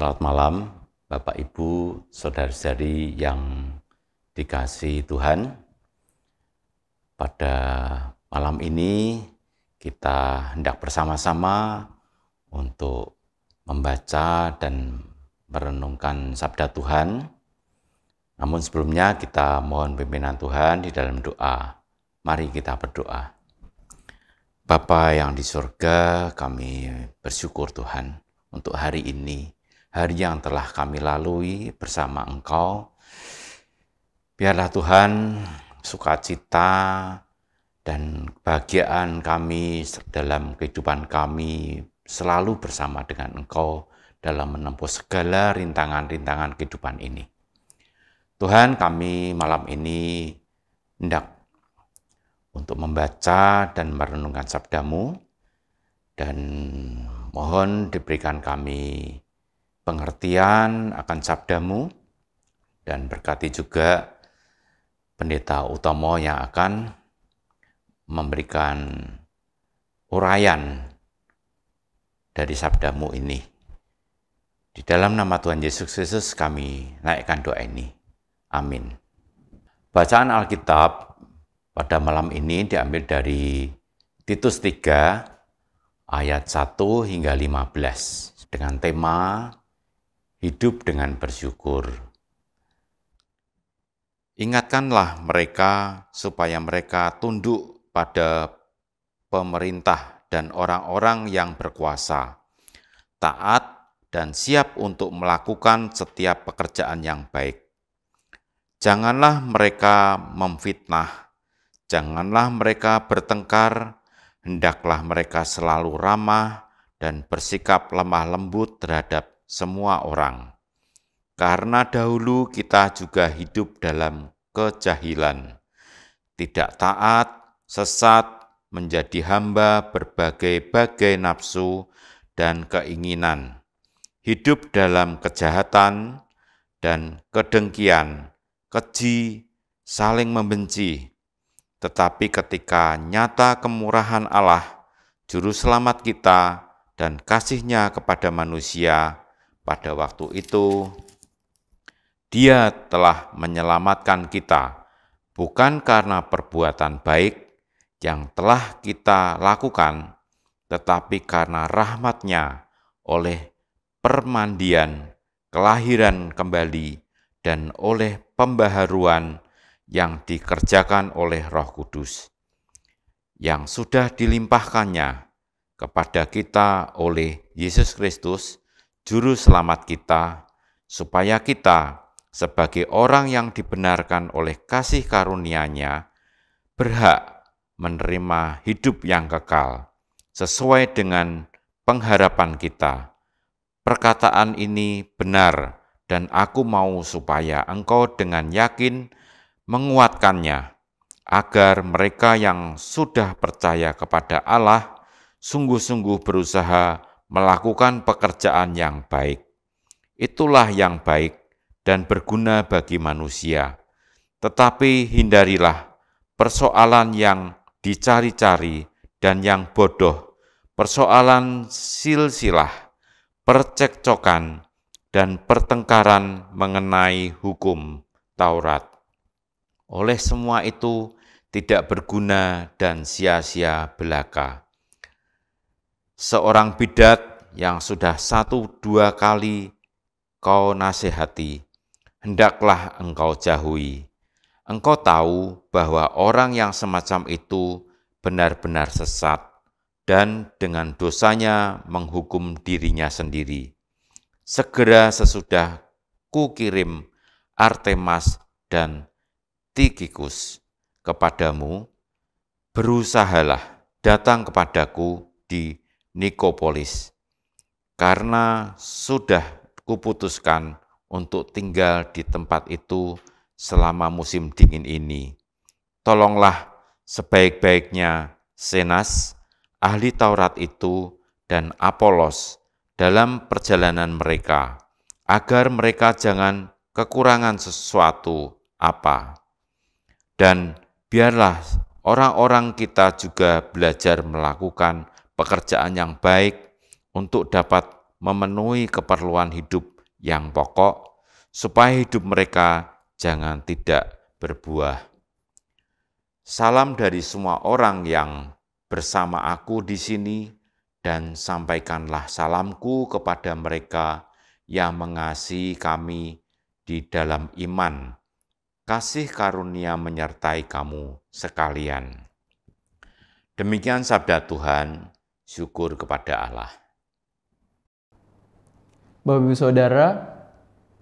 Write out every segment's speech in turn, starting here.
Selamat malam, Bapak Ibu, saudara-saudari yang dikasih Tuhan. Pada malam ini kita hendak bersama-sama untuk membaca dan merenungkan sabda Tuhan. Namun sebelumnya kita mohon pimpinan Tuhan di dalam doa. Mari kita berdoa. Bapa yang di surga, kami bersyukur Tuhan untuk hari ini hari yang telah kami lalui bersama Engkau. Biarlah Tuhan sukacita dan kebahagiaan kami dalam kehidupan kami selalu bersama dengan Engkau dalam menempuh segala rintangan-rintangan kehidupan ini. Tuhan kami malam ini hendak untuk membaca dan merenungkan sabdamu dan mohon diberikan kami pengertian akan sabdamu dan berkati juga pendeta utama yang akan memberikan uraian dari sabdamu ini. Di dalam nama Tuhan Yesus Kristus kami naikkan doa ini. Amin. Bacaan Alkitab pada malam ini diambil dari Titus 3 ayat 1 hingga 15 dengan tema hidup dengan bersyukur. Ingatkanlah mereka supaya mereka tunduk pada pemerintah dan orang-orang yang berkuasa, taat dan siap untuk melakukan setiap pekerjaan yang baik. Janganlah mereka memfitnah, janganlah mereka bertengkar, hendaklah mereka selalu ramah dan bersikap lemah lembut terhadap semua orang. Karena dahulu kita juga hidup dalam kejahilan, tidak taat, sesat, menjadi hamba berbagai-bagai nafsu dan keinginan, hidup dalam kejahatan dan kedengkian, keji, saling membenci. Tetapi ketika nyata kemurahan Allah, juru selamat kita dan kasihnya kepada manusia, pada waktu itu dia telah menyelamatkan kita bukan karena perbuatan baik yang telah kita lakukan, tetapi karena rahmatnya oleh permandian, kelahiran kembali, dan oleh pembaharuan yang dikerjakan oleh roh kudus, yang sudah dilimpahkannya kepada kita oleh Yesus Kristus juru selamat kita, supaya kita sebagai orang yang dibenarkan oleh kasih karunia-Nya berhak menerima hidup yang kekal sesuai dengan pengharapan kita. Perkataan ini benar dan aku mau supaya engkau dengan yakin menguatkannya agar mereka yang sudah percaya kepada Allah sungguh-sungguh berusaha melakukan pekerjaan yang baik. Itulah yang baik dan berguna bagi manusia. Tetapi hindarilah persoalan yang dicari-cari dan yang bodoh, persoalan silsilah, percekcokan, dan pertengkaran mengenai hukum Taurat. Oleh semua itu, tidak berguna dan sia-sia belaka seorang bidat yang sudah satu dua kali kau nasihati, hendaklah engkau jauhi. Engkau tahu bahwa orang yang semacam itu benar-benar sesat dan dengan dosanya menghukum dirinya sendiri. Segera sesudah kukirim Artemas dan Tikikus kepadamu, berusahalah datang kepadaku di Nikopolis, karena sudah kuputuskan untuk tinggal di tempat itu selama musim dingin ini. Tolonglah sebaik-baiknya Senas, ahli Taurat itu, dan Apolos dalam perjalanan mereka, agar mereka jangan kekurangan sesuatu apa. Dan biarlah orang-orang kita juga belajar melakukan pekerjaan yang baik untuk dapat memenuhi keperluan hidup yang pokok, supaya hidup mereka jangan tidak berbuah. Salam dari semua orang yang bersama aku di sini, dan sampaikanlah salamku kepada mereka yang mengasihi kami di dalam iman. Kasih karunia menyertai kamu sekalian. Demikian sabda Tuhan syukur kepada Allah. Bapak Ibu Saudara,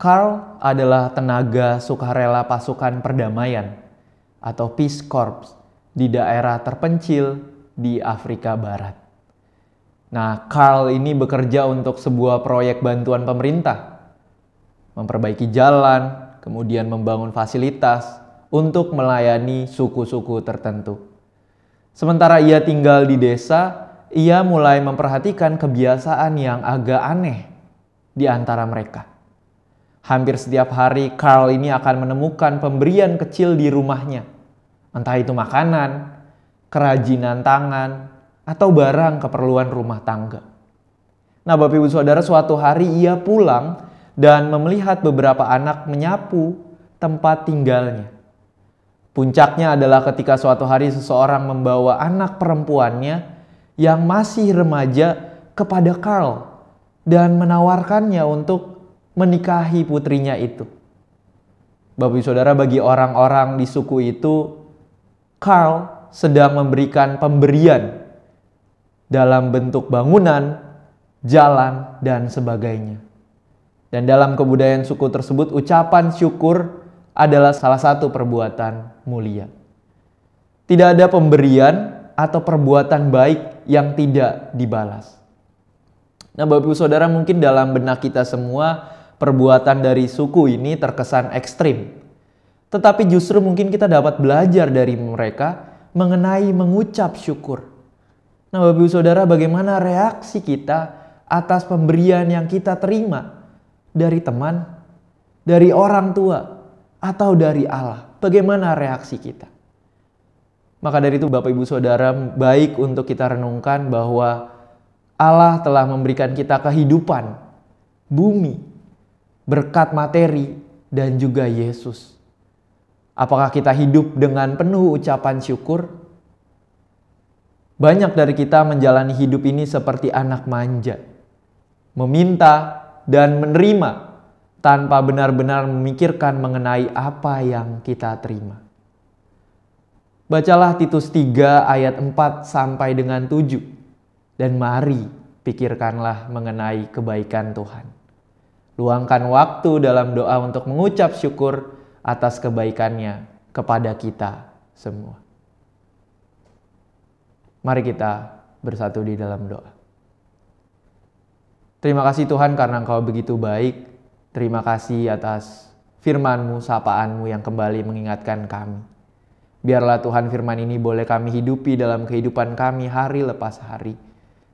Karl adalah tenaga sukarela pasukan perdamaian atau Peace Corps di daerah terpencil di Afrika Barat. Nah, Karl ini bekerja untuk sebuah proyek bantuan pemerintah, memperbaiki jalan, kemudian membangun fasilitas untuk melayani suku-suku tertentu. Sementara ia tinggal di desa, ia mulai memperhatikan kebiasaan yang agak aneh di antara mereka. Hampir setiap hari Carl ini akan menemukan pemberian kecil di rumahnya. Entah itu makanan, kerajinan tangan, atau barang keperluan rumah tangga. Nah Bapak Ibu Saudara suatu hari ia pulang dan melihat beberapa anak menyapu tempat tinggalnya. Puncaknya adalah ketika suatu hari seseorang membawa anak perempuannya yang masih remaja kepada Karl dan menawarkannya untuk menikahi putrinya itu. Bapak Saudara bagi orang-orang di suku itu Karl sedang memberikan pemberian dalam bentuk bangunan, jalan dan sebagainya. Dan dalam kebudayaan suku tersebut ucapan syukur adalah salah satu perbuatan mulia. Tidak ada pemberian atau perbuatan baik yang tidak dibalas. Nah, Bapak Ibu Saudara, mungkin dalam benak kita semua perbuatan dari suku ini terkesan ekstrim. Tetapi justru mungkin kita dapat belajar dari mereka mengenai mengucap syukur. Nah, Bapak Ibu Saudara, bagaimana reaksi kita atas pemberian yang kita terima dari teman, dari orang tua, atau dari Allah? Bagaimana reaksi kita? Maka dari itu Bapak Ibu Saudara baik untuk kita renungkan bahwa Allah telah memberikan kita kehidupan, bumi, berkat materi, dan juga Yesus. Apakah kita hidup dengan penuh ucapan syukur? Banyak dari kita menjalani hidup ini seperti anak manja, meminta dan menerima tanpa benar-benar memikirkan mengenai apa yang kita terima. Bacalah Titus 3 ayat 4 sampai dengan 7. Dan mari pikirkanlah mengenai kebaikan Tuhan. Luangkan waktu dalam doa untuk mengucap syukur atas kebaikannya kepada kita semua. Mari kita bersatu di dalam doa. Terima kasih Tuhan karena Engkau begitu baik. Terima kasih atas firman-Mu, sapaan-Mu yang kembali mengingatkan kami Biarlah Tuhan firman ini boleh kami hidupi dalam kehidupan kami hari lepas hari,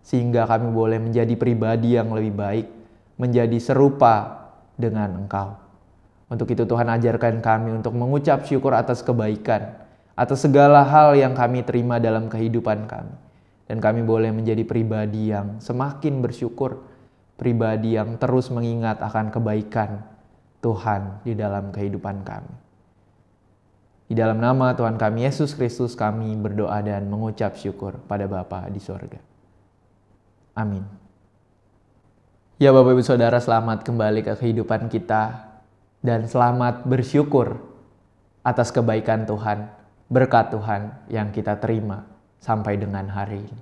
sehingga kami boleh menjadi pribadi yang lebih baik, menjadi serupa dengan Engkau. Untuk itu Tuhan ajarkan kami untuk mengucap syukur atas kebaikan, atas segala hal yang kami terima dalam kehidupan kami. Dan kami boleh menjadi pribadi yang semakin bersyukur, pribadi yang terus mengingat akan kebaikan Tuhan di dalam kehidupan kami. Di dalam nama Tuhan kami Yesus Kristus kami berdoa dan mengucap syukur pada Bapa di sorga. Amin. Ya Bapak Ibu Saudara selamat kembali ke kehidupan kita dan selamat bersyukur atas kebaikan Tuhan, berkat Tuhan yang kita terima sampai dengan hari ini.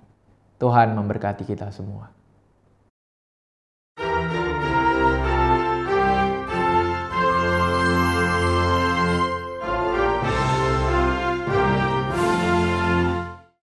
Tuhan memberkati kita semua.